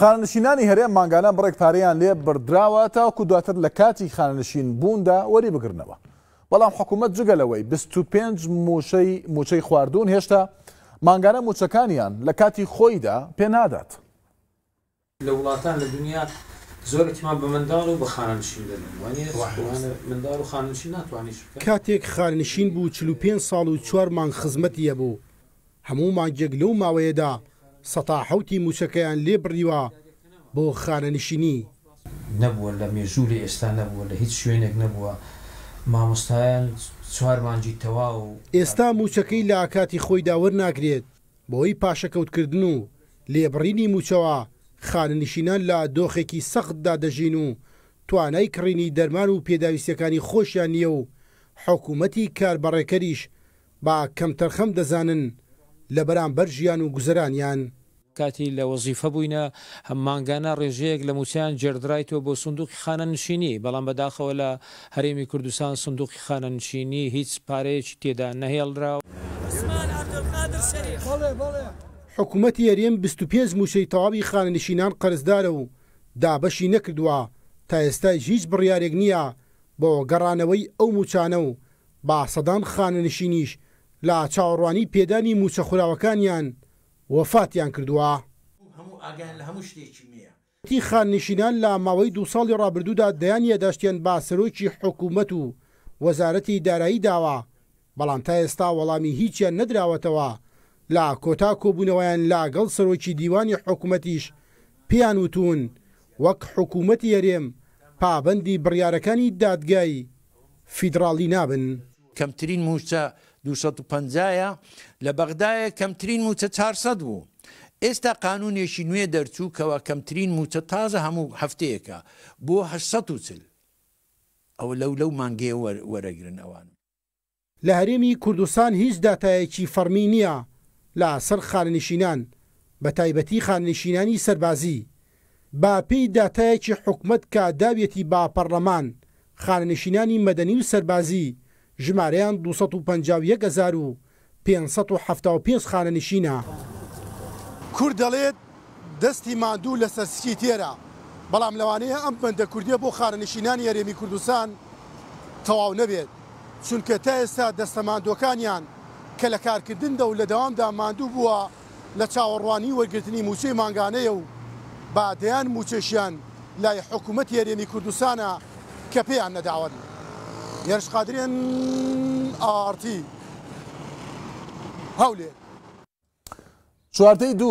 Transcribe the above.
خانەنشینانی هەرێ ماگانە بڕێک پارەیان لێ بردراوە تاکو دواتر لە کاتی خانەنشین بووندا وەری بگرنەوە بەڵام حکوومەت جگەلەوەی 25 موشەی موچەی خواردون هێشتا ماگانە موچەکانیان لە کاتی خۆیدا پێ نادات لە وڵاتان لە دنیا زۆر احتیمال بە منداڵ و بە خاننشین منداڵ و خاننشین ناتوانانی کاتێک خاننشین بوو 45 ساڵ و چوار مانگ خزمەتی هەبوو هەموو مانگێک لەو ماوەیەدا سەتاحوتی موچەکەیان لێ بڕیوە بۆ خانەنشینی نەبووە لە مێژووری ئێستا نەبووە لە هیچ شوێنێک نەبووە مامۆستایان چوارمانجی تەواو و ئێستا موچەکەی لە ئاکاتی خۆی داوەر ناگرێت بۆی پاشەکەوتکردن و لێبڕینی موچەوە خاننشینان لە دۆخێکی سەختدا دەژین و توانای کڕینی دەرمان و پێداویستەکانی خۆشیان نییە و حکوومەتی کاربڕێکەریش با کەمتەرخەم دەزانن لە بەرامبەر ژیان و گوزرانیان. کاتی لە وەزیفە بووینە هەممانگانە ڕێژەیەک لە موچیان جێدرایەوە بۆ سندوقی خانە نشینی بەڵام بەداخەوە لە هەرێمی کوردستان سندوقی خانە نشینی هیچ پارەیەکی تێدا نەهێڵراوە حکوومەتتی یاریێم 25 موشەی تەواوی خانەنشینان قەرزدارە و دابەشی نەکردووە تا ئێستا هیچ بڕیارێک نییە بۆ گەڕانەوەی ئەو موچانە و با سەدان خانەنشینیش لە چاوەڕوانی پێدانی موچەخوراوەکانیان وەفاتیان کردووە تی خاننشینان لە ماوەی دو ساڵی ڕابردوودا دەیانە دەشتێن با سەرۆکی حکوومەت و وەزارەتی دارایی داوە بەڵام تا ئێستا وەڵامی هیچیان نەدراوەتەوە لا کۆتا کۆبوونەوەیان لاگەڵ سەرۆکی دیوانی حکوومەتیش پێیان وتون وەک حکوومەتی یەرێم پابندی بڕیارەکانی دادگای فیدراڵی نابن. کەمترین موچە 250ە لە بەغدایە کەمترین موچە 400 بوو. ئێستا قانونێکی نوێ دەرچووکەوە کەمترین موچە تازە هەموو هەفتەیەەکە بۆ هە چل ئەو لەو لەو مانگێ وەرەگرن ئەوان. لە هەرێمی کوردستان هیچ دااتایەکی فەرمی نییە لە سەر خاننشینان بە تایبەتی خاننشینانی سەربازی با پێی دااتایەکی حکومت کە داوێتی با پەرلەمان خاننشینانی مەدەنی و سەربازی ژمارەیان 251575 خانە نشینە. کورد دەڵێت دەستی مادوو لە سەرسکی تێرە بەڵام لەوانەیە ئەم بەندە کوردیە بۆ خارەنشینانی یاریێمی کوردستان تەواو نەبێت چونکە تا ئێستا دەستە مادوەکانیان کە لە کارکردندا و لە دەوامدا مادوو بووە لە چاوەڕوانی وەرگرتنی موچەی ماگانەیە و بادیان موچەشیان لای حکوومەت یاریێمی کوردستانە کە پێیان نەداوەن. يرش قادرين آرتی هەولێر چواردەی دو